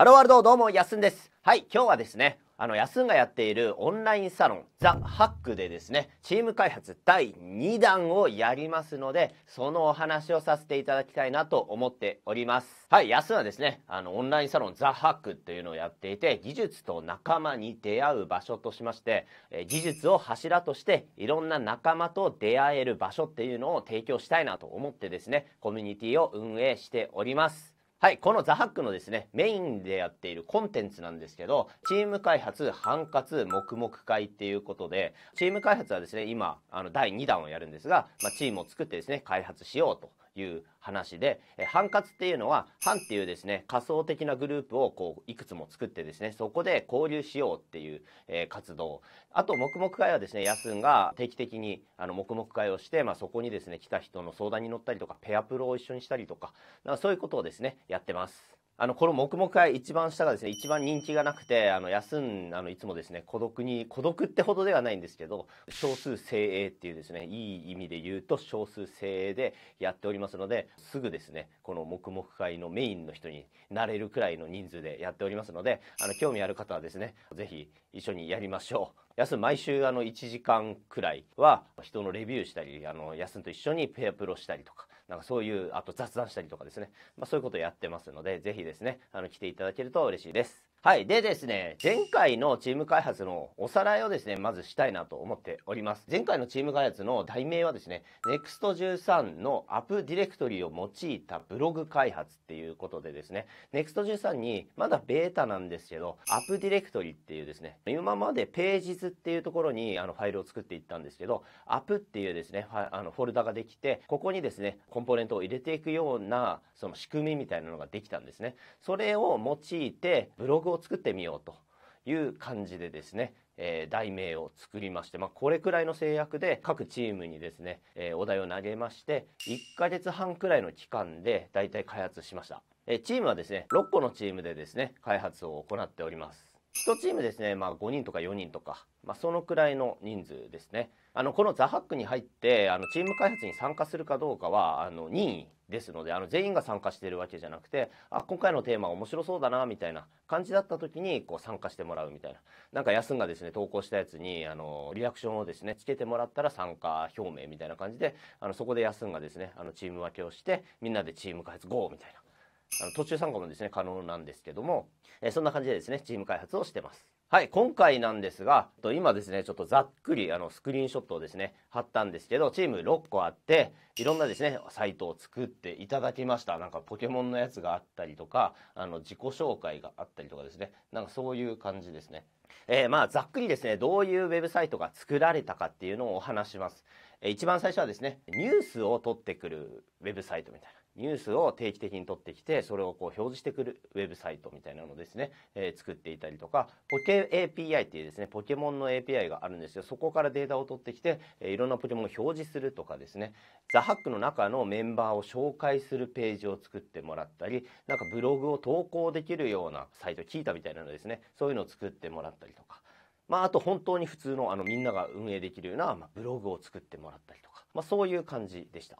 ハローワールドどうも、やすんです。はい、今日はですね、あの、やすんがやっているオンラインサロン、ザ・ハックでですね、チーム開発第2弾をやりますので、そのお話をさせていただきたいなと思っております。はい、やすはですね、あの、オンラインサロン、ザ・ハックというのをやっていて、技術と仲間に出会う場所としまして、え技術を柱として、いろんな仲間と出会える場所っていうのを提供したいなと思ってですね、コミュニティを運営しております。はい、このザハックのですね、メインでやっているコンテンツなんですけど、チーム開発、カツ黙々会っていうことで、チーム開発はですね、今、あの、第2弾をやるんですが、まあ、チームを作ってですね、開発しようという話で、えー、カ活っていうのはハンっていうですね仮想的なグループをこういくつも作ってですねそこで交流しようっていう、えー、活動あと黙々会はですねやすんが定期的にあの黙々会をして、まあ、そこにですね来た人の相談に乗ったりとかペアプロを一緒にしたりとかかそういうことをですねやってます。あのこの黙々会一番下がですね一番人気がなくてあの休んあのいつもですね孤独に孤独ってほどではないんですけど少数精鋭っていうですねいい意味で言うと少数精鋭でやっておりますのですぐですねこの黙々会のメインの人になれるくらいの人数でやっておりますのであの興味ある方はですね是非一緒にやりましょう。休毎週あの1時間くらいは人のレビューしたりあの休んと一緒にペアプロしたりとかなんかそういう、あと雑談したりとかですね。まあそういうことをやってますので、ぜひですね、あの、来ていただけると嬉しいです。はい。でですね、前回のチーム開発のおさらいをですね、まずしたいなと思っております。前回のチーム開発の題名はですね、NEXT13 のアップディレクトリを用いたブログ開発っていうことでですね、NEXT13 にまだベータなんですけど、アップディレクトリっていうですね、今までページズっていうところにあのファイルを作っていったんですけど、アップっていうですね、あのフォルダができて、ここにですね、コンポーネントを入れていくような、その仕組みみたいなのができたんですね。それを用いて、ブログを作ってみようという感じでですね、えー、題名を作りまして、まあ、これくらいの制約で各チームにですね、えー、お題を投げまして1ヶ月半くらいの期間で大体開発しました、えー、チームはですね6個のチームでですね開発を行っております1チームですね、まあ、5人とか4人とか、まあ、そのくらいの人数ですねあのこのザハックに入ってあのチーム開発に参加するかどうかはあの任意ですのであの全員が参加してるわけじゃなくてあ今回のテーマ面白そうだなみたいな感じだった時にこう参加してもらうみたいななんか安がですね投稿したやつにあのリアクションをですねつけてもらったら参加表明みたいな感じであのそこで安がですねあのチーム分けをしてみんなでチーム開発 GO みたいなあの途中参加もですね可能なんですけども、えそんな感じでですねチーム開発をしてます。はい、今回なんですが、今ですね、ちょっとざっくりあのスクリーンショットをですね、貼ったんですけど、チーム6個あって、いろんなですね、サイトを作っていただきました。なんかポケモンのやつがあったりとか、あの自己紹介があったりとかですね、なんかそういう感じですね。えー、まあざっくりですね、どういうウェブサイトが作られたかっていうのをお話します。一番最初はですねニュースを取ってくるウェブサイトみたいなニュースを定期的に取ってきてそれをこう表示してくるウェブサイトみたいなのですね、えー、作っていたりとかポケ API っていうですねポケモンの API があるんですよそこからデータを取ってきて、えー、いろんなポケモンを表示するとかですねザハックの中のメンバーを紹介するページを作ってもらったりなんかブログを投稿できるようなサイト聞いたみたいなのですねそういうのを作ってもらったりとかまあ、あと本当に普通のあのみんなが運営できるような、まあ、ブログを作ってもらったりとか、まあ、そういう感じでした。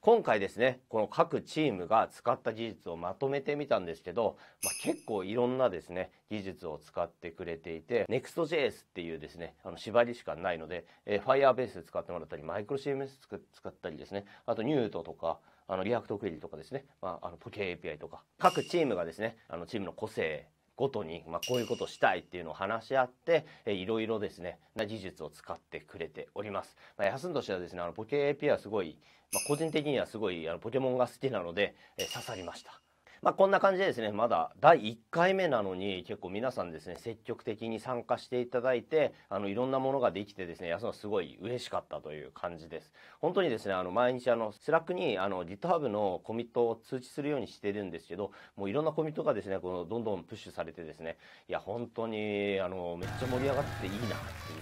今回ですね、この各チームが使った技術をまとめてみたんですけど、まあ、結構いろんなですね、技術を使ってくれていて、Next.js っていうですね、あの縛りしかないので、えー、Firebase 使ってもらったり、MicroCMS 使ったりですね、あと Newt とか、あのリアクトクエリとかですね、まあ、あのポケ API とか、各チームがですね、あのチームの個性ごとに、まあ、こういうことしたいっていうのを話し合って、えー、いろいろですね、な技術を使ってくれております。まあ、安んとしてはですね、あの、ポケ a p はすごい、まあ、個人的にはすごい、あの、ポケモンが好きなので、えー、刺さりました。まあ、こんな感じでですねまだ第1回目なのに結構皆さんですね積極的に参加していただいてあのいろんなものができてですね安野すごい嬉しかったという感じです本当にですねあの毎日あのスラックにあの GitHub のコミットを通知するようにしてるんですけどもういろんなコミットがですねこのどんどんプッシュされてですねいや本当にあのめっちゃ盛り上がってていいなっていう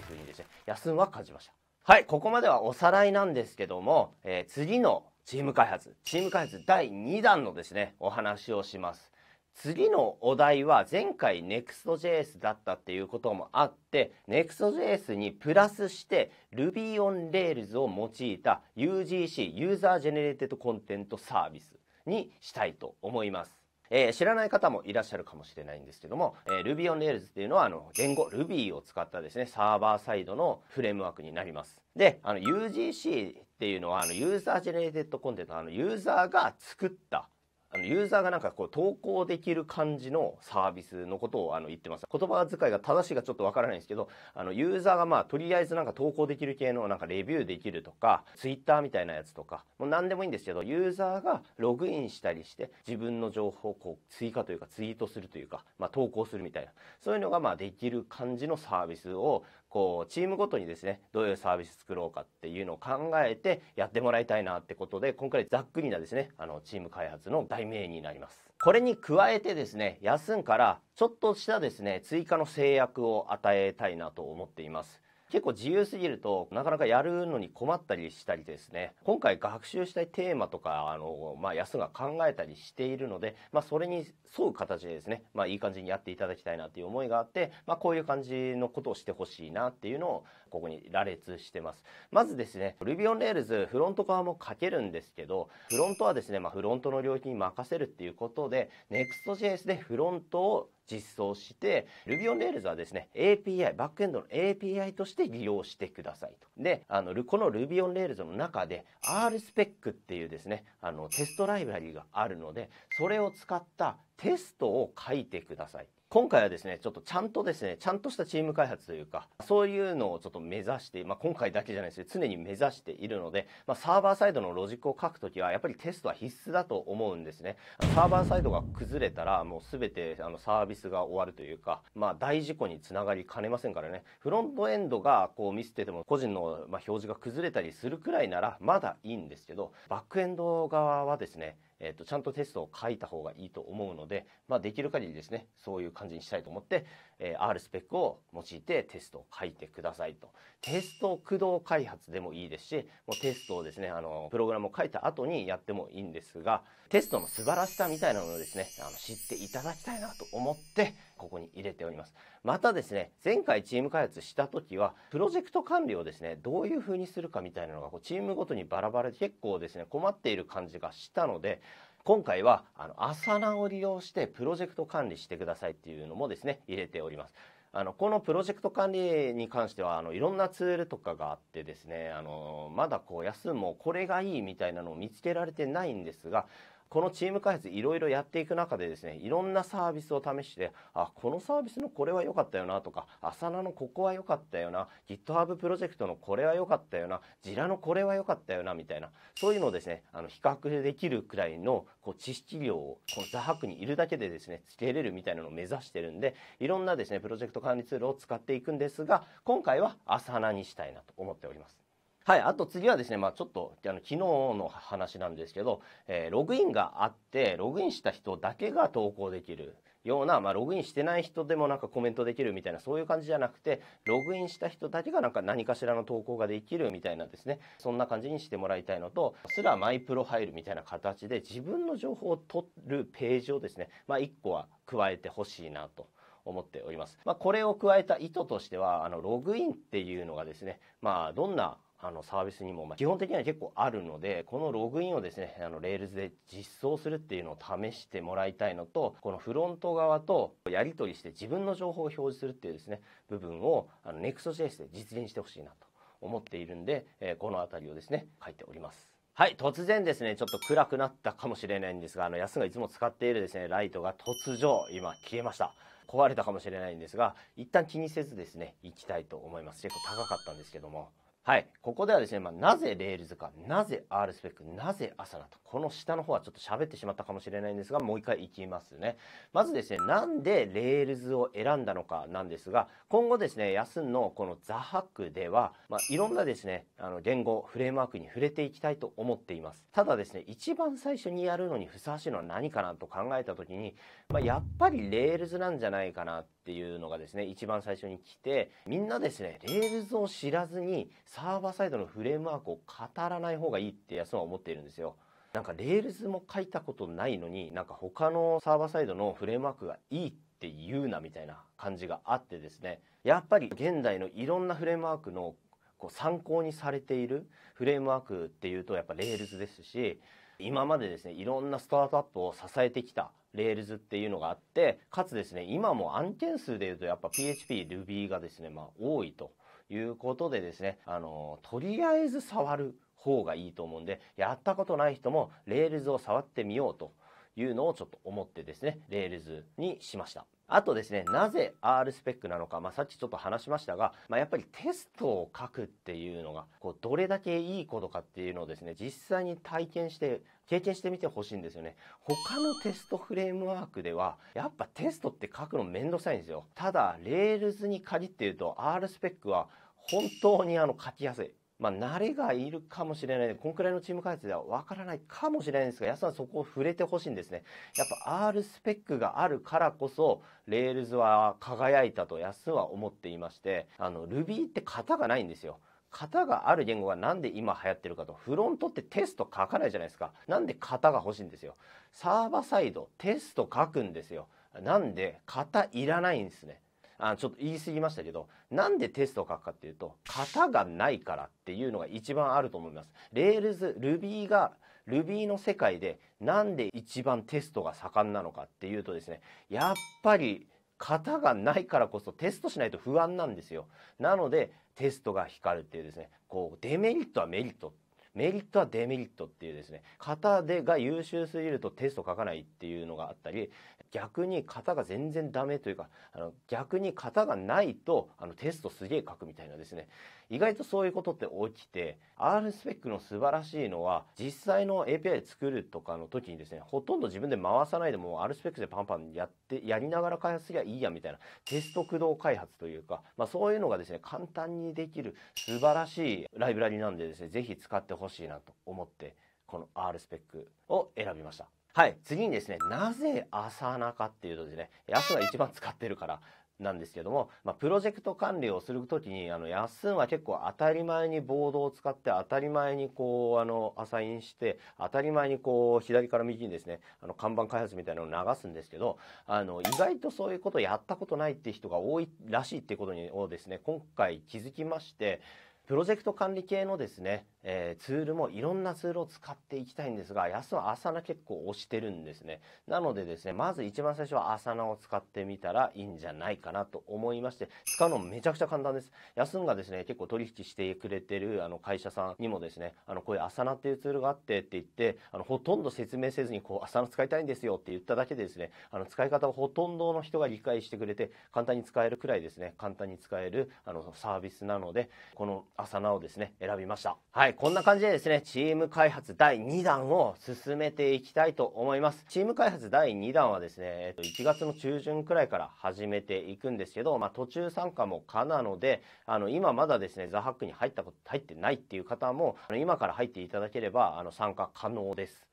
ふうにですね安んは感じましたはいここまではおさらいなんですけども、えー、次のチーム開発チーム開発第2弾のですねお話をします次のお題は前回 Next.js だったっていうこともあって Next.js にプラスして Ruby on Rails を用いた UGC ユーザージェネレーテッドコンテントサービスにしたいと思いますえー、知らない方もいらっしゃるかもしれないんですけども、えー、Ruby on Rails っていうのはあの言語 Ruby を使ったですねサーバーサイドのフレームワークになりますであの UGC っていうのはあのユーザージェネレーテッドコンテンツあのユーザーが作ったあのユーザーがなんかこう投稿できる感じのサービスのことをあの言ってます言葉遣いが正しいかちょっとわからないんですけどあのユーザーがまあとりあえずなんか投稿できる系のなんかレビューできるとかツイッターみたいなやつとかもう何でもいいんですけどユーザーがログインしたりして自分の情報をこう追加というかツイートするというか、まあ、投稿するみたいなそういうのがまあできる感じのサービスをこうチームごとにですねどういうサービス作ろうかっていうのを考えてやってもらいたいなってことで今回ざっくりなですねあのチーム開発の題名になります。これに加えてですね、休んからちょっとしたですね、追加の制約を与えたいなと思っています。結構自由すぎるとなかなかやるのに困ったりしたりですね今回学習したいテーマとかあの、まあ、安が考えたりしているので、まあ、それに沿う形でですね、まあ、いい感じにやっていただきたいなという思いがあって、まあ、こういう感じのことをしてほしいなっていうのをここに羅列してます。まずですね、Ruby on Rails フロント側も書けるんですけど、フロントはですね、まあ、フロントの領域に任せるっていうことで、Next.js でフロントを実装して Ruby on Rails はですね API バックエンドの API として利用してくださいとであのこの Ruby on Rails の中で RSpec っていうですねあのテストライブラリがあるのでそれを使ったテストを書いてください今回はですね、ちょっとちゃんとですね、ちゃんとしたチーム開発というか、そういうのをちょっと目指して、まあ、今回だけじゃないですけど、常に目指しているので、まあ、サーバーサイドのロジックを書くときは、やっぱりテストは必須だと思うんですね。サーバーサイドが崩れたら、もうすべてあのサービスが終わるというか、まあ、大事故につながりかねませんからね、フロントエンドがこう見せてても、個人のま表示が崩れたりするくらいなら、まだいいんですけど、バックエンド側はですね、えっ、と、ちゃんとテストを書いた方がいいと思うので、まあ、できる限りですね、そういう感じにしたいと思って、えー、R スペックを用いてテストを書いてくださいと。テスト駆動開発でもいいですし、もうテストをですね、あの、プログラムを書いた後にやってもいいんですが、テストの素晴らしさみたいなものをですね、あの知っていただきたいなと思って、ここに入れております。またですね、前回チーム開発した時は、プロジェクト管理をですね、どういう風にするかみたいなのが、こうチームごとにバラバラで結構ですね、困っている感じがしたので、今回は、あの、アサナを利用してプロジェクト管理してくださいっていうのもですね、入れております。あのこのプロジェクト管理に関してはあのいろんなツールとかがあってですねあのまだこう安もこれがいいみたいなのを見つけられてないんですがこのチーム開発いろいろやっていく中でですねいろんなサービスを試してあこのサービスのこれは良かったよなとか浅野のここは良かったよな GitHub プロジェクトのこれは良かったよな Jira のこれは良かったよなみたいなそういうのをですねあの比較できるくらいのこう知識量をこのザハクにいるだけでですねつけれるみたいなのを目指してるんでいろんなですねプロジェクト管理ツールを使っていくんですが今回は浅サにしたいなと思っております。はい、あと次はですね、まあ、ちょっとあの昨日の話なんですけど、えー、ログインがあってログインした人だけが投稿できるような、まあ、ログインしてない人でもなんかコメントできるみたいなそういう感じじゃなくてログインした人だけがなんか何かしらの投稿ができるみたいなですねそんな感じにしてもらいたいのとすらマイプロファイルみたいな形で自分の情報を取るページをですね、まあ、1個は加えてほしいなと思っております。まあ、これを加えた意図としてはあのログインっていうのがですね、まあ、どんなあのサービスにも基本的には結構あるのでこのログインをですねあの Rails で実装するっていうのを試してもらいたいのとこのフロント側とやり取りして自分の情報を表示するっていうですね部分をあの Next.js で実現してほしいなと思っているんで、えー、この辺りをですね書いております。はい、突然ですね、ちょっと暗くなったかもしれないんですが、あの、安がいつも使っているですね、ライトが突如、今消えました。壊れたかもしれないんですが、一旦気にせずですね、行きたいと思います。結構高かったんですけども。はい、ここではですね、まあ、なぜレールズか、なぜ R スペック、なぜアサナと、この下の方はちょっと喋ってしまったかもしれないんですが、もう一回いきますね。まずですね、なんでレールズを選んだのかなんですが、今後ですね、ヤスンのこのザハックでは、まあ、いろんなですね、あの言語、フレームワークに触れていきたいと思っています。ただですね、一番最初にやるのにふさわしいのは何かなと考えた時に、まあ、やっぱりレールズなんじゃないかなっていうのがですね、一番最初に来て、みんなですね、レールズを知らずに、サーバーサイドのフレームワークを語らない方がいいって安は思っているんですよ。なんかレールズも書いたことないのになんか他のサーバーサイドのフレームワークがいいって言うなみたいな感じがあってですねやっぱり現代のいろんなフレームワークのこう参考にされているフレームワークっていうとやっぱレールズですし今までですねいろんなスタートアップを支えてきたレールズっていうのがあってかつですね今も案件数でいうとやっぱ PHP、Ruby がですねまあ多いと。いうことでですね、あの、とりあえず触る方がいいと思うんで、やったことない人もレールズを触ってみようというのをちょっと思ってですね、レールズにしました。あとですね、なぜ R スペックなのか、まあ、さっきちょっと話しましたが、まあ、やっぱりテストを書くっていうのが、こう、どれだけいいことかっていうのをですね、実際に体験して、経験してみてほしいんですよね。他のテストフレームワークでは、やっぱテストって書くのめんどくさいんですよ。ただ、Rails に限って言うと、R スペックは本当にあの書きやすい。まあ、慣れがいるかもしれないこんくらいのチーム開発ではわからないかもしれないんですが、安さんそこを触れてほしいんですね。やっぱ R スペックがあるからこそ、レールズは輝いたと安は思っていまして、あの、Ruby って型がないんですよ。型がある言語がなんで今流行ってるかとフロントってテスト書かないじゃないですかなんで型が欲しいんですよサーバーサイドテスト書くんですよなんで型いらないんですねあちょっと言い過ぎましたけど、なんでテストを書くかっていうと、型がないからっていうのが一番あると思います。レールズ、Ruby が、Ruby の世界でなんで一番テストが盛んなのかっていうとですね、やっぱり型がないからこそテストしないと不安なんですよ。なので、テストが光るっていうですね、こう、デメリットはメリットメリットはデメリットっていうですね型でが優秀すぎるとテスト書かないっていうのがあったり逆に型が全然ダメというかあの逆に型がないとあのテストすげえ書くみたいなですね意外とそういうことって起きて R スペックの素晴らしいのは実際の API 作るとかの時にですねほとんど自分で回さないでも R スペックでパンパンやってやりながら開発すりゃいいやみたいなテスト駆動開発というか、まあ、そういうのがですね簡単にできる素晴らしいライブラリなんでですね是非使ってほしいなと思ってこの R スペックを選びました。はい、次にですね、なぜ朝中っていうとですね、朝が一番使ってるからなんですけども、まあ、プロジェクト管理をするときに、あの、やっすんは結構当たり前にボードを使って、当たり前にこう、あの、アサインして、当たり前にこう、左から右にですね、あの、看板開発みたいなのを流すんですけど、あの、意外とそういうことやったことないって人が多いらしいっていうことをですね、今回気づきまして、プロジェクト管理系のですね、えー、ツールもいろんなツールを使っていきたいんですが、安はアサナ結構押してるんですね。なのでですね、まず一番最初はアサナを使ってみたらいいんじゃないかなと思いまして、使うのめちゃくちゃ簡単です。安がですね、結構取引してくれてるあの会社さんにもですね、あの、こういうアサナっていうツールがあってって言って、あの、ほとんど説明せずに、こう、アサナ使いたいんですよって言っただけでですね、あの、使い方をほとんどの人が理解してくれて、簡単に使えるくらいですね、簡単に使える、あの、サービスなので、この朝なおですね選びましたはいこんな感じでですねチーム開発第2弾を進めていきたいと思いますチーム開発第2弾はですね、えっと、1月の中旬くらいから始めていくんですけど、まあ、途中参加も可なのであの今まだですねザハックに入ったこと入ってないっていう方もあの今から入っていただければあの参加可能です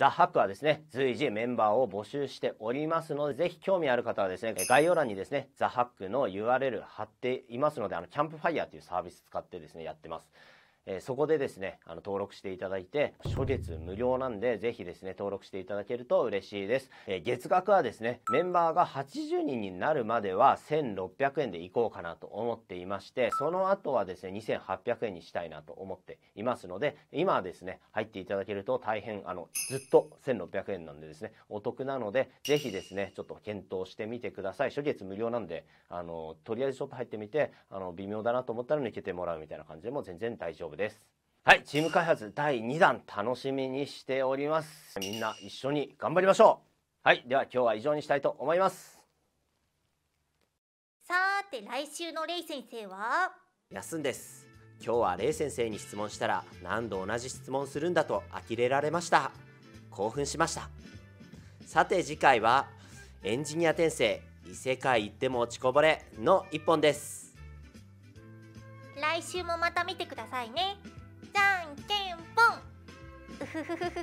ザ・ハックはですね、随時メンバーを募集しておりますので、ぜひ興味ある方はですね、概要欄にですね、ザ・ハックの URL 貼っていますので、あの、キャンプファイヤーというサービス使ってですね、やってます。えそこでですね、あの、登録していただいて、初月無料なんで、ぜひですね、登録していただけると嬉しいです。え月額はですね、メンバーが80人になるまでは1600円でいこうかなと思っていまして、その後はですね、2800円にしたいなと思っていますので、今はですね、入っていただけると大変、あの、ずっと1600円なんでですね、お得なので、ぜひですね、ちょっと検討してみてください。初月無料なんで、あの、とりあえずちょっと入ってみて、あの、微妙だなと思ったら抜けてもらうみたいな感じでも全然大丈夫です。ですはいチーム開発第2弾楽しみにしておりますみんな一緒に頑張りましょうはいでは今日は以上にしたいと思いますさーて来週のレイ先生は休んです今日はレイ先生に質問したら何度同じ質問するんだと呆れられました興奮しましたさて次回はエンジニア転生異世界行っても落ちこぼれの1本です来週もまた見てくださいねじゃんけんぽんうふふふふふ